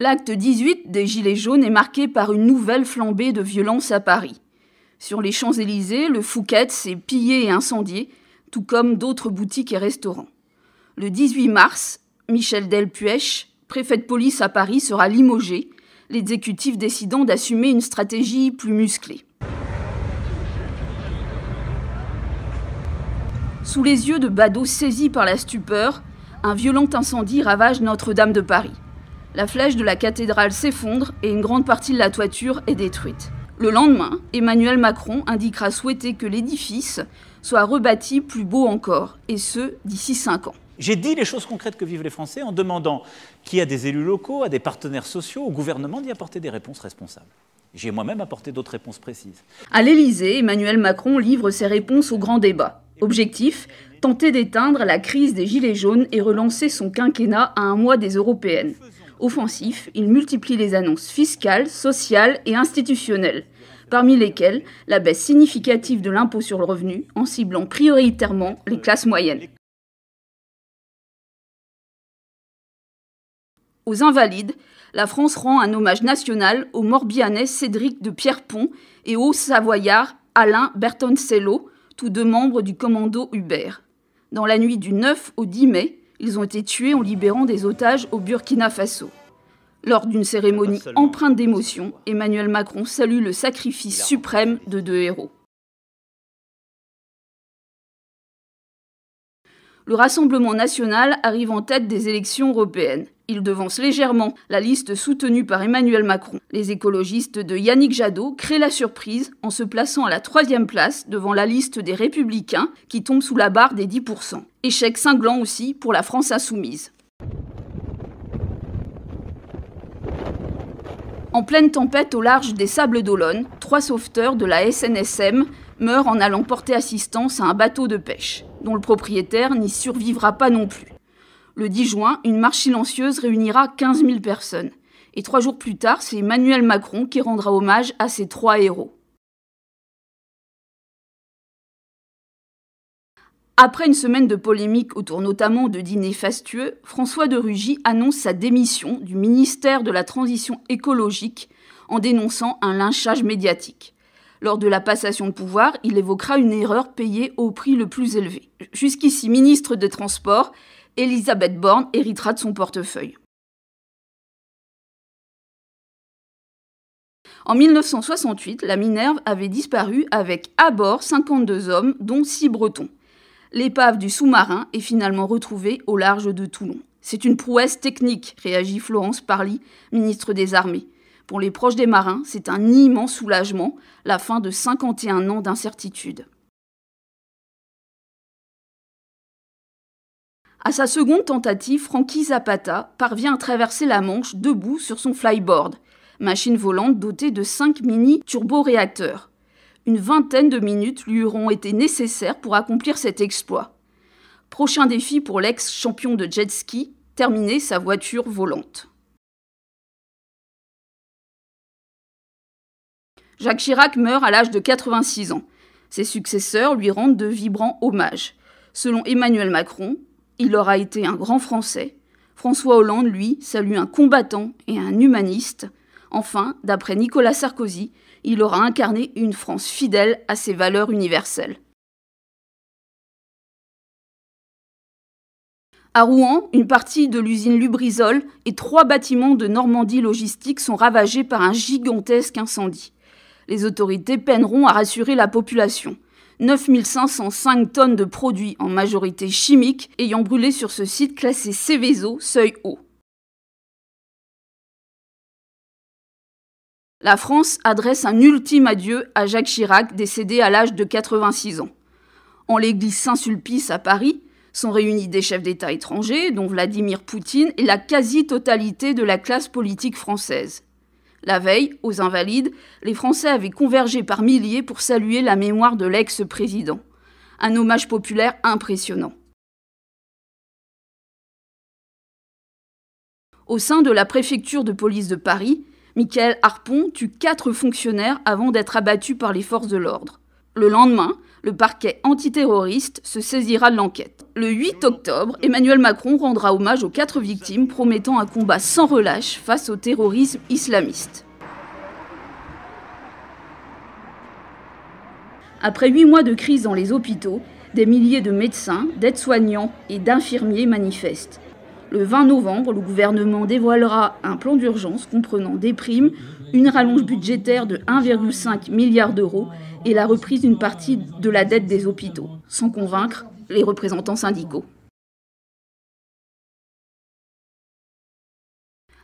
L'acte 18 des Gilets jaunes est marqué par une nouvelle flambée de violence à Paris. Sur les Champs-Élysées, le Fouquet s'est pillé et incendié, tout comme d'autres boutiques et restaurants. Le 18 mars, Michel Delpuech, préfet de police à Paris, sera limogé, l'exécutif décidant d'assumer une stratégie plus musclée. Sous les yeux de badauds saisis par la stupeur, un violent incendie ravage Notre-Dame de Paris. La flèche de la cathédrale s'effondre et une grande partie de la toiture est détruite. Le lendemain, Emmanuel Macron indiquera souhaiter que l'édifice soit rebâti plus beau encore, et ce, d'ici cinq ans. J'ai dit les choses concrètes que vivent les Français en demandant qui a des élus locaux, à des partenaires sociaux, au gouvernement d'y apporter des réponses responsables. J'ai moi-même apporté d'autres réponses précises. À l'Élysée, Emmanuel Macron livre ses réponses au grand débat. Objectif tenter d'éteindre la crise des Gilets jaunes et relancer son quinquennat à un mois des européennes. Offensif, il multiplie les annonces fiscales, sociales et institutionnelles, parmi lesquelles la baisse significative de l'impôt sur le revenu en ciblant prioritairement les classes moyennes. Aux Invalides, la France rend un hommage national au Morbihanais Cédric de Pierrepont et au Savoyard Alain Bertoncello, tous deux membres du commando Hubert. Dans la nuit du 9 au 10 mai, ils ont été tués en libérant des otages au Burkina Faso. Lors d'une cérémonie empreinte d'émotion, Emmanuel Macron salue le sacrifice suprême de deux héros. le Rassemblement national arrive en tête des élections européennes. Il devance légèrement la liste soutenue par Emmanuel Macron. Les écologistes de Yannick Jadot créent la surprise en se plaçant à la troisième place devant la liste des Républicains qui tombe sous la barre des 10%. Échec cinglant aussi pour la France insoumise. En pleine tempête au large des Sables d'Olonne, trois sauveteurs de la SNSM meurent en allant porter assistance à un bateau de pêche dont le propriétaire n'y survivra pas non plus. Le 10 juin, une marche silencieuse réunira 15 000 personnes. Et trois jours plus tard, c'est Emmanuel Macron qui rendra hommage à ces trois héros. Après une semaine de polémique autour notamment de dîners fastueux, François de Rugy annonce sa démission du ministère de la Transition écologique en dénonçant un lynchage médiatique. Lors de la passation de pouvoir, il évoquera une erreur payée au prix le plus élevé. Jusqu'ici ministre des Transports, Elisabeth Borne héritera de son portefeuille. En 1968, la Minerve avait disparu avec à bord 52 hommes, dont 6 Bretons. L'épave du sous-marin est finalement retrouvée au large de Toulon. C'est une prouesse technique, réagit Florence Parly, ministre des Armées. Pour les proches des marins, c'est un immense soulagement, la fin de 51 ans d'incertitude. À sa seconde tentative, Frankie Zapata parvient à traverser la Manche debout sur son flyboard, machine volante dotée de 5 mini turboréacteurs. Une vingtaine de minutes lui auront été nécessaires pour accomplir cet exploit. Prochain défi pour l'ex-champion de jet ski, terminer sa voiture volante. Jacques Chirac meurt à l'âge de 86 ans. Ses successeurs lui rendent de vibrants hommages. Selon Emmanuel Macron, il aura été un grand Français. François Hollande, lui, salue un combattant et un humaniste. Enfin, d'après Nicolas Sarkozy, il aura incarné une France fidèle à ses valeurs universelles. À Rouen, une partie de l'usine Lubrizol et trois bâtiments de Normandie Logistique sont ravagés par un gigantesque incendie. Les autorités peineront à rassurer la population. 9505 tonnes de produits, en majorité chimiques, ayant brûlé sur ce site classé Céveso, seuil haut. La France adresse un ultime adieu à Jacques Chirac, décédé à l'âge de 86 ans. En l'église Saint-Sulpice à Paris, sont réunis des chefs d'État étrangers, dont Vladimir Poutine et la quasi-totalité de la classe politique française. La veille, aux Invalides, les Français avaient convergé par milliers pour saluer la mémoire de l'ex-président. Un hommage populaire impressionnant. Au sein de la préfecture de police de Paris, Michael Harpon tue quatre fonctionnaires avant d'être abattu par les forces de l'ordre. Le lendemain, le parquet antiterroriste se saisira de l'enquête. Le 8 octobre, Emmanuel Macron rendra hommage aux quatre victimes, promettant un combat sans relâche face au terrorisme islamiste. Après huit mois de crise dans les hôpitaux, des milliers de médecins, d'aides-soignants et d'infirmiers manifestent. Le 20 novembre, le gouvernement dévoilera un plan d'urgence comprenant des primes, une rallonge budgétaire de 1,5 milliard d'euros et la reprise d'une partie de la dette des hôpitaux, sans convaincre les représentants syndicaux.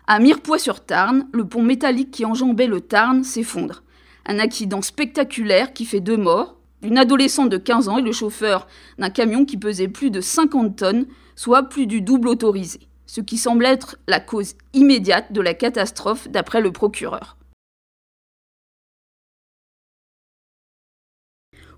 À Mirepoix-sur-Tarn, le pont métallique qui enjambait le Tarn s'effondre. Un accident spectaculaire qui fait deux morts, une adolescente de 15 ans et le chauffeur d'un camion qui pesait plus de 50 tonnes soit plus du double autorisé, ce qui semble être la cause immédiate de la catastrophe d'après le procureur.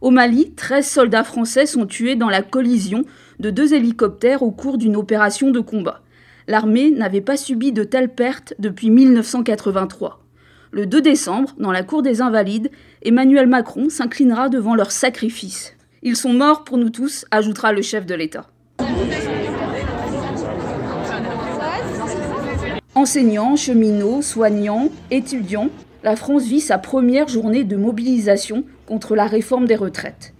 Au Mali, 13 soldats français sont tués dans la collision de deux hélicoptères au cours d'une opération de combat. L'armée n'avait pas subi de telles pertes depuis 1983. Le 2 décembre, dans la cour des Invalides, Emmanuel Macron s'inclinera devant leur sacrifice. Ils sont morts pour nous tous, ajoutera le chef de l'État. Enseignants, cheminots, soignants, étudiants, la France vit sa première journée de mobilisation contre la réforme des retraites.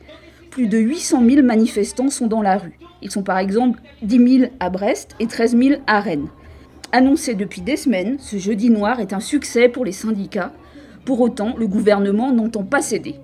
Plus de 800 000 manifestants sont dans la rue. Ils sont par exemple 10 000 à Brest et 13 000 à Rennes. Annoncé depuis des semaines, ce jeudi noir est un succès pour les syndicats. Pour autant, le gouvernement n'entend pas céder.